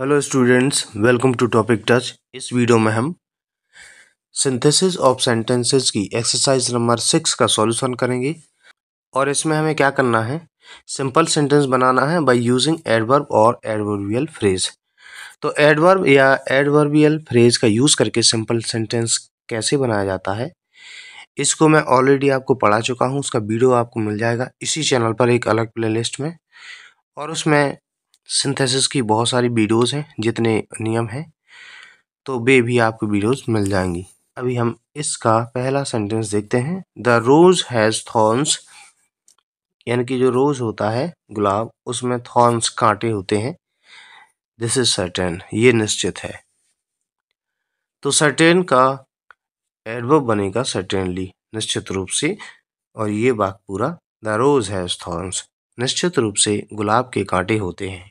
Hello students welcome to topic touch इस video में हम सिंथेसिस ऑफ सेंटेंसेस की एक्सरसाइज नंबर सिक्स का सॉल्यूशन करेंगे और इसमें हमें क्या करना है सिंपल सेंटेंस बनाना है बाय यूजिंग एडवर्ब और एडवर्बियल फ्रेज तो एडवर्ब या एडवर्बियल फ्रेज का यूज़ करके सिंपल सेंटेंस कैसे बनाया जाता है इसको मैं ऑलरेडी आपको पढ़ा चुका हूँ उसका वीडियो आपको मिल जाएगा इसी चैनल पर एक अलग प्ले में और उसमें सिंथेसिस की बहुत सारी वीडियोस हैं जितने नियम हैं तो वे भी आपको वीडियोस मिल जाएंगी अभी हम इसका पहला सेंटेंस देखते हैं द रोज हैज़ थॉर्न्स यानी कि जो रोज़ होता है गुलाब उसमें थॉर्न्स कांटे होते हैं दिस इज सर्टेन ये निश्चित है तो सर्टेन का एडवर्ब बनेगा सर्टेनली निश्चित रूप से और ये बात पूरा द रोज़ हैज़ थॉर्न्स निश्चित रूप से गुलाब के कांटे होते हैं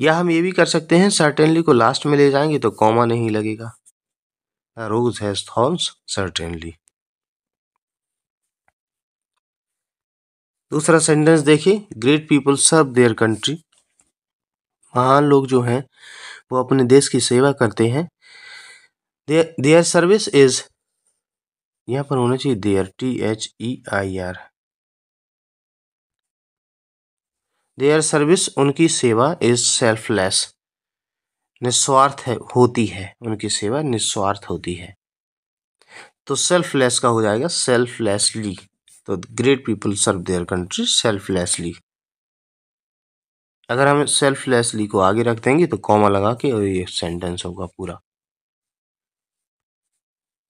या हम ये भी कर सकते हैं सर्टेनली को लास्ट में ले जाएंगे तो कॉमा नहीं लगेगा रोज हैज थॉर्न्स सर्टेनली दूसरा सेंटेंस देखिए great people serve their country महान लोग जो हैं वो अपने देश की सेवा करते हैं देयर सर्विस इज यहाँ पर होना चाहिए their T H E I R their service उनकी सेवा इज सेल्फलेस निस्वार्थ है होती है उनकी सेवा निस्वार्थ होती है तो सेल्फलेस का हो जाएगा सेल्फलेसली तो great people serve their country selflessly अगर हम सेल्फलेसली को आगे रख देंगे तो कॉमा लगा के और ये सेंटेंस होगा पूरा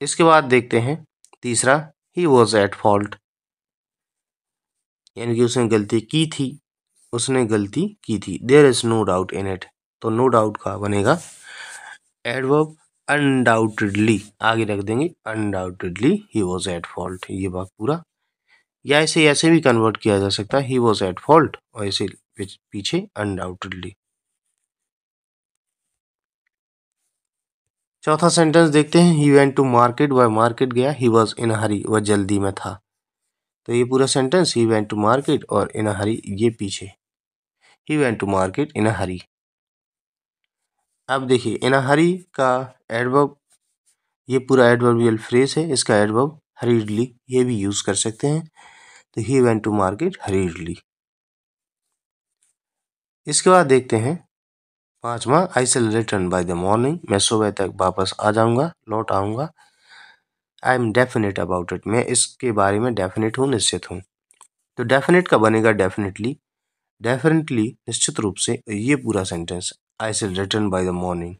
इसके बाद देखते हैं तीसरा ही वॉज एट फॉल्ट यानी कि उसने गलती की थी उसने गलती की थी there is no doubt in it तो नो no डाउट का बनेगा एडवर्ब अनडाउटेडली आगे रख देंगे undoubtedly he was at fault ये बात पूरा या ऐसे ऐसे भी कन्वर्ट किया जा सकता है ही वॉज एट फॉल्ट और ऐसे पीछे अनडाउटेडली चौथा सेंटेंस देखते हैं ही वेंट टू मार्केट वह मार्केट गया ही वॉज इन हरी वह जल्दी में था तो ये पूरा sentence he went to market और इन हरी ये पीछे he went to market in a hurry अब देखिए इन अ हरी का एडवर्ब ये पूरा एडवर्बियल फ्रेज है इसका एडवर्ब हरीडली ये भी यूज़ कर सकते हैं तो he went to market hurriedly इसके बाद देखते हैं पांचवा I shall return by the morning मैं सुबह तक वापस आ जाऊँगा लौट आऊँगा I am definite about it मैं इसके बारे में डेफिनेट हूँ निश्चित हूँ तो डेफिनेट का बनेगा डेफिनेटली डेफिनेटली निश्चित रूप से ये पूरा sentence I shall return by the morning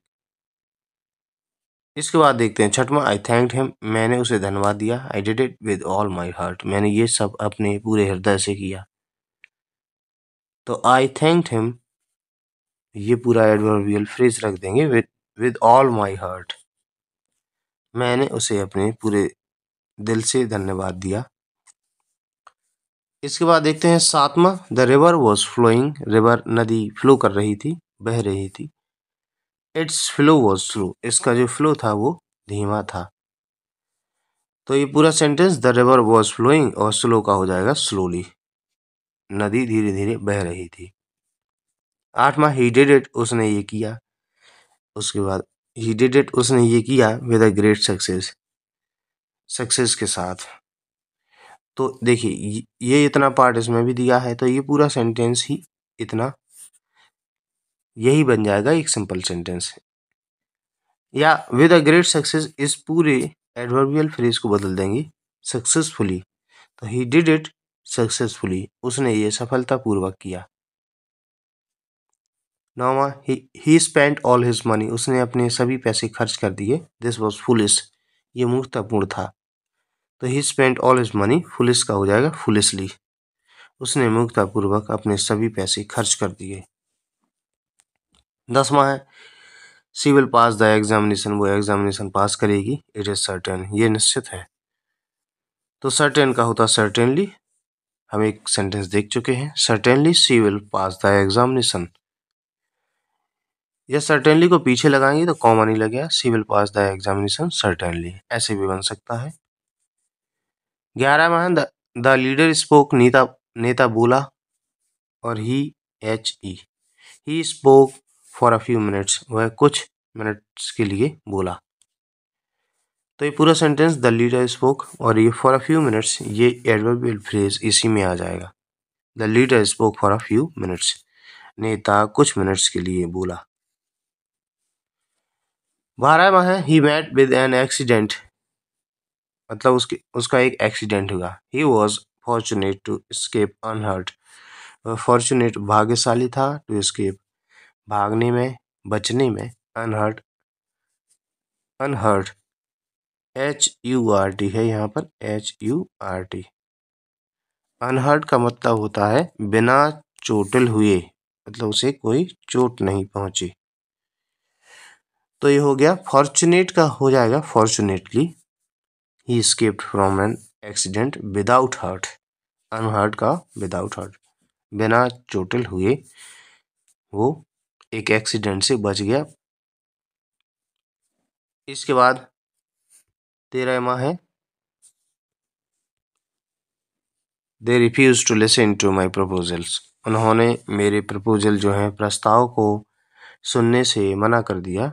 इसके बाद देखते हैं छठवा आई थैंक हिम मैंने उसे धन्यवाद दिया I did it with all my heart मैंने ये सब अपने पूरे हृदय से किया तो आई थैंक हिम ये पूरा एडवर्बियल फ्रेज रख देंगे with with all my heart मैंने उसे अपने पूरे दिल से धन्यवाद दिया इसके बाद देखते हैं सातवा the river was flowing river नदी फ्लो कर रही थी बह रही थी इट्स फ्लो वॉज स्लो इसका जो फ्लो था वो धीमा था तो ये पूरा sentence the river was flowing और स्लो का हो जाएगा स्लोली नदी धीरे धीरे बह रही थी आठवा ही डिड इट उसने ये किया उसके बाद ही डिड इट उसने ये किया with a great success success के साथ तो देखिए ये इतना पार्ट इसमें भी दिया है तो ये पूरा सेंटेंस ही इतना यही बन जाएगा एक सिंपल सेंटेंस या विद अ ग्रेट सक्सेस इस पूरे एडवर्बियल फ्रेज को बदल देंगे सक्सेसफुली तो ही डिड इट सक्सेसफुली उसने ये सफलतापूर्वक किया नौवा he spent all his money उसने अपने सभी पैसे खर्च कर दिए दिस वॉज फुलिस ये मूर्खतापूर्ण था तो he spent all is money foolish का हो जाएगा फुलिसली उसने मुक्तापूर्वक अपने सभी पैसे खर्च कर दिए दसवा है सिविल पास द एग्जामिनेशन वो एग्जामिनेशन पास करेगी इट इज सर्टेन ये निश्चित है तो सर्टेन का होता सर्टेनली हम एक सेंटेंस देख चुके हैं certainly she will pass the examination यह सर्टेनली को पीछे लगाएंगे तो कॉमन ही लगेगा she will pass the examination certainly ऐसे भी बन सकता है ग्यारह में द लीडर स्पोक नेता नेता बोला और he H E he spoke for a few minutes वह कुछ मिनट्स के लिए बोला तो ये पूरा सेंटेंस द लीडर स्पोक और ये फॉर अ फ्यू मिनट्स ये एडवर्बियल फ्रेज इसी में आ जाएगा the leader spoke for a few minutes नेता कुछ मिनट्स के लिए बोला बारहवा है he met with an accident मतलब उसकी उसका एक एक्सीडेंट हुआ he was fortunate to escape unhurt fortunate भाग्यशाली था टू स्केप भागने में बचने में unhurt unhurt H U R T है यहाँ पर H U R T unhurt का मतलब होता है बिना चोटिल हुए मतलब उसे कोई चोट नहीं पहुंची तो ये हो गया फॉर्चुनेट का हो जाएगा fortunately he escaped from an accident without hurt unhurt का विदाउट हर्ट बिना चोटिल हुए वो एक एक्सीडेंट से बच गया इसके बाद तेरह माह है they refuse to listen to my proposals उन्होंने मेरे प्रपोजल जो हैं प्रस्ताव को सुनने से मना कर दिया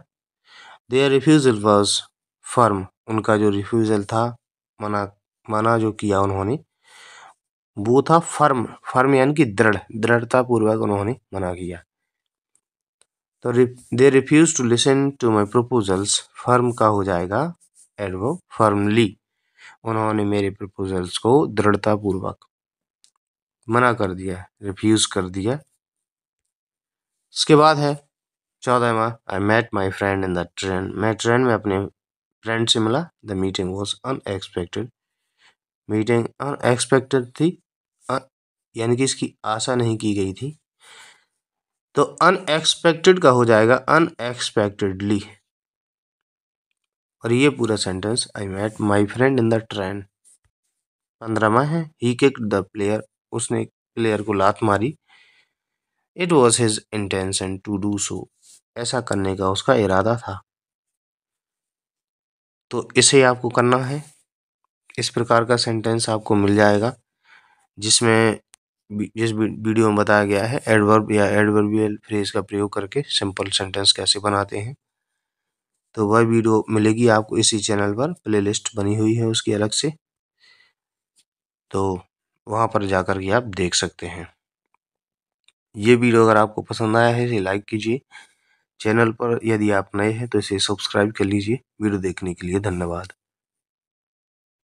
देयर रिफ्यूज़ल वॉज फर्म उनका जो रिफ्यूज़ल था मना मना जो किया उन्होंने वो था फर्म फर्म यानी कि दृढ़ दृढ़तापूर्वक उन्होंने मना किया तो they refuse to listen to my proposals firm का हो जाएगा एडवो फर्मली उन्होंने मेरे प्रपोजल्स को दृढ़ता पूर्वक मना कर दिया रिफ्यूज़ कर दिया इसके बाद है चौदह माह I met my friend in the train मैं ट्रेन में अपने फ्रेंड से मिला the meeting was unexpected meeting unexpected थी यानी कि इसकी आशा नहीं की गई थी तो अनएक्सपेक्टेड का हो जाएगा अनएक्सपेक्टेडली और ये पूरा sentence I met my friend in the train पंद्रहवा है ही किक द प्लेयर उसने प्लेयर को लात मारी it was his intention to do so ऐसा करने का उसका इरादा था तो इसे आपको करना है इस प्रकार का सेंटेंस आपको मिल जाएगा जिसमें जिस वीडियो में बताया गया है एडवर्ब या एडवर्बियल फ्रेज का प्रयोग करके सिंपल सेंटेंस कैसे बनाते हैं तो वह वीडियो मिलेगी आपको इसी चैनल पर प्लेलिस्ट बनी हुई है उसकी अलग से तो वहाँ पर जाकर के आप देख सकते हैं ये वीडियो अगर आपको पसंद आया है इसे लाइक कीजिए चैनल पर यदि आप नए हैं तो इसे सब्सक्राइब कर लीजिए वीडियो देखने के लिए धन्यवाद।